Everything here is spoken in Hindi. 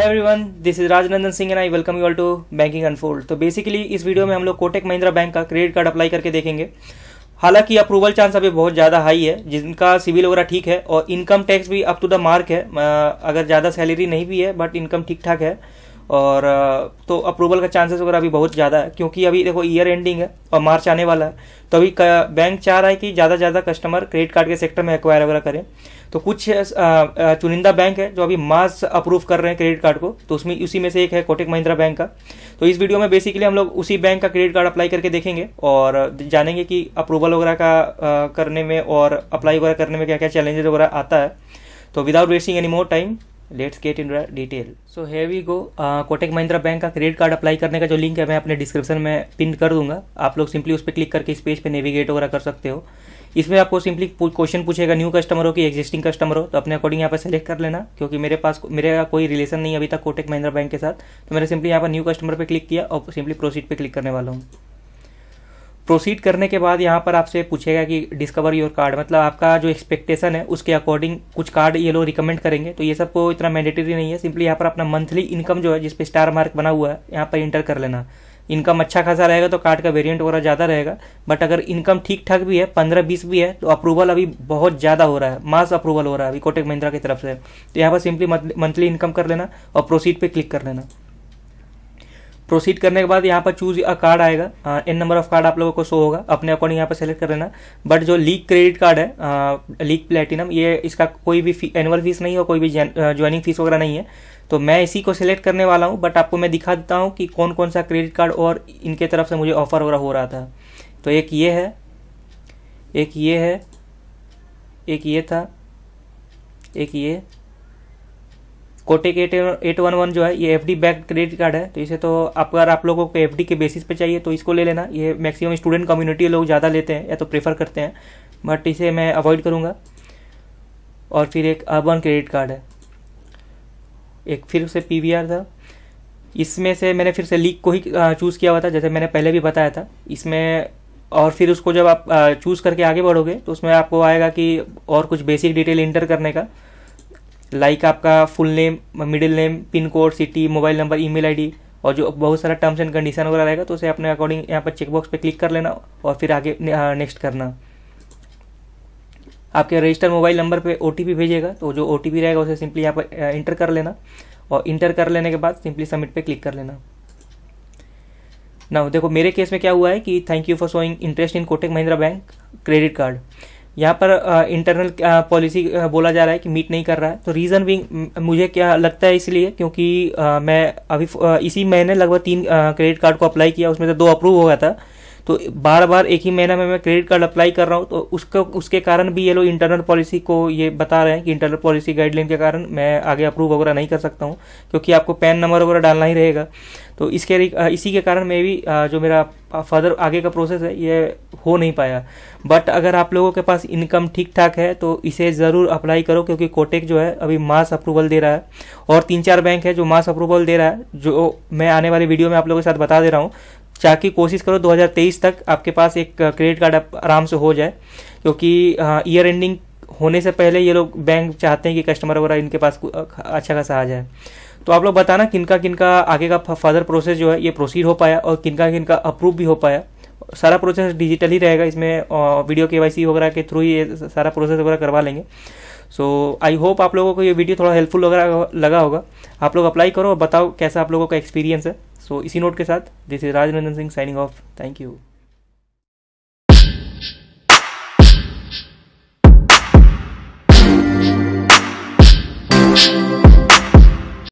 hi everyone this is Rajnandan Singh and I welcome you all to banking unfold तो बेसिकली इस वीडियो में हम लोग कोटेक महिंद्रा बैंक का क्रेडिट कार्ड अप्लाई करके देखेंगे हालांकि अप्रूवल चांस अभी बहुत ज़्यादा हाई है जिनका सिविल वगैरह ठीक है और इनकम टैक्स भी अप टू द मार्क है अगर ज़्यादा सैलरी नहीं भी है बट इनकम ठीक ठाक है और तो अप्रूवल का चांसेस वगैरह अभी बहुत ज़्यादा है क्योंकि अभी देखो ईयर एंडिंग है और मार्च आने वाला है तो अभी बैंक चाह रहा है कि ज़्यादा से ज़्यादा कस्टमर क्रेडिट कार्ड के सेक्टर में एक्वायर वगैरह करें तो कुछ चुनिंदा बैंक है जो अभी मास अप्रूव कर रहे हैं क्रेडिट कार्ड को तो उसमें उसी में से एक है कोटेक महिंद्रा बैंक का तो इस वीडियो में बेसिकली हम लोग उसी बैंक का क्रेडिट कार्ड अप्लाई करके देखेंगे और जानेंगे कि अप्रूवल वगैरह का करने में और अप्लाई वगैरह करने में क्या क्या चैलेंजेस वगैरह आता है तो without wasting any more time let's get in detail so here we go Kotak Mahindra bank का क्रेडिट कार्ड अप्लाई करने का जो लिंक है मैं अपने डिस्क्रिप्शन में पिन कर दूंगा आप लोग सिंपली उस पर क्लिक करके इस पेज पे नेविगेट वगैरह कर सकते हो इसमें आपको सिंपली क्वेश्चन पूछेगा न्यू कस्टमर हो कि एक्जिस्टिंग कस्टमर हो तो अपने अकॉर्डिंग यहाँ पर सेलेक्ट कर लेना क्योंकि मेरे पास मेरा कोई रिलेशन नहीं अभी तक कोटेक महिंद्रा बैंक के साथ तो मैंने सिंपली यहाँ पर न्यू कस्टमर पर क्लिक किया और सिंपली प्रोसीड पर क्लिक करने वाला हूँ प्रोसीड करने के बाद यहाँ पर आपसे पूछेगा कि डिस्कवर योर कार्ड मतलब आपका जो एक्सपेक्टेशन है उसके अकॉर्डिंग कुछ कार्ड ये लोग रिकमेंड करेंगे तो ये सब को इतना मैंडेटरी नहीं है सिंपली यहाँ पर अपना मंथली इनकम जो है जिसपे स्टार मार्क बना हुआ है यहाँ पर इंटर कर लेना इनकम अच्छा खासा रहेगा तो कार्ड का वेरियंट वगैरह ज़्यादा रहेगा बट अगर इनकम ठीक ठाक भी है पंद्रह बीस भी है तो अप्रूवल अभी बहुत ज़्यादा हो रहा है मास अप्रूवल हो रहा है अभी कोटेक महिंद्रा की तरफ से तो यहाँ पर सिंपली मंथली इनकम कर लेना और प्रोसीड पर क्लिक कर लेना प्रोसीड करने के बाद यहाँ पर चूज अ कार्ड आएगा इन नंबर ऑफ कार्ड आप लोगों को शो होगा अपने अकॉर्डिंग यहाँ पर सेलेक्ट कर लेना बट जो लीक क्रेडिट कार्ड है लीक uh, प्लेटिनम ये इसका कोई भी फी, एनुअल फीस नहीं है कोई भी ज्वाइनिंग फीस uh, वगैरह नहीं है तो मैं इसी को सिलेक्ट करने वाला हूँ बट आपको मैं दिखा देता हूँ कि कौन कौन सा क्रेडिट कार्ड और इनके तरफ से मुझे ऑफर वगैरह हो रहा था तो एक ये है एक ये है एक ये था एक ये Kotak eight eight one one जो है ये F D back credit card है तो इसे तो आप अगर आप लोगों को एफ डी के बेसिस पे चाहिए तो इसको ले लेना ये मैक्सिमम स्टूडेंट कम्युनिटी लोग ज़्यादा लेते हैं या तो प्रेफर करते हैं बट इसे मैं अवॉइड करूँगा और फिर एक अर्बन क्रेडिट कार्ड है एक फिर से पी वी आर था इसमें से मैंने फिर से लीक को ही चूज़ किया हुआ था जैसे मैंने पहले भी बताया था इसमें और फिर उसको जब आप चूज़ करके आगे बढ़ोगे तो उसमें आपको आएगा कि और कुछ बेसिक डिटेल इंटर करने का लाइक आपका full name middle name pin code city mobile number email ID और जो बहुत सारा टर्म्स एंड कंडीशन वगैरह रहेगा तो उसे अपने अकॉर्डिंग यहाँ पर चेकबॉक्स पे क्लिक कर लेना और फिर आगे नेक्स्ट करना आपके रजिस्टर मोबाइल नंबर पे ओ भेजेगा तो जो ओ रहेगा उसे सिंपली यहाँ पर इंटर कर लेना और इंटर कर लेने के बाद सिंपली सबमिट पे क्लिक कर लेना ना देखो मेरे केस में क्या हुआ है कि thank you for showing interest in Kotak Mahindra bank credit card यहाँ पर इंटरनल पॉलिसी बोला जा रहा है कि मीट नहीं कर रहा है तो रीज़न भी मुझे क्या लगता है इसलिए क्योंकि आ, मैं अभी आ, इसी महीने लगभग तीन क्रेडिट कार्ड को अप्लाई किया उसमें से दो अप्रूव हो गया था तो बार बार एक ही महीना में मैं क्रेडिट कार्ड अप्लाई कर रहा हूँ तो उसको उसके कारण भी ये लोग इंटरनल पॉलिसी को ये बता रहे हैं कि इंटरनल पॉलिसी गाइडलाइन के कारण मैं आगे अप्रूव वगैरह नहीं कर सकता हूँ क्योंकि आपको पैन नंबर वगैरह डालना ही रहेगा तो इसके इसी के कारण मैं भी जो मेरा फर्दर आगे का प्रोसेस है ये हो नहीं पाया बट अगर आप लोगों के पास इनकम ठीक ठाक है तो इसे ज़रूर अप्लाई करो क्योंकि कोटेक जो है अभी मास अप्रूवल दे रहा है और तीन चार बैंक है जो मास अप्रूवल दे रहा है जो मैं आने वाली वीडियो में आप लोगों के साथ बता दे रहा हूँ ताकि कोशिश करो 2023 तक आपके पास एक क्रेडिट कार्ड आराम से हो जाए क्योंकि ईयर एंडिंग होने से पहले ये लोग बैंक चाहते हैं कि कस्टमर वगैरह इनके पास अच्छा खासा आ जाए तो आप लोग बताना किनका किनका आगे का फर्दर प्रोसेस जो है ये प्रोसीड हो पाया और किनका किनका अप्रूव भी हो पाया सारा प्रोसेस डिजिटल ही रहेगा इसमें वीडियो के वाई वगैरह के थ्रू ही सारा प्रोसेस वगैरह करवा लेंगे सो आई होप आप लोगों को ये वीडियो थोड़ा हेल्पफुल लगा होगा आप लोग अप्लाई करो और बताओ कैसा आप लोगों का एक्सपीरियंस है सो so, इसी नोट के साथ this is Rajnandan Singh signing off thank you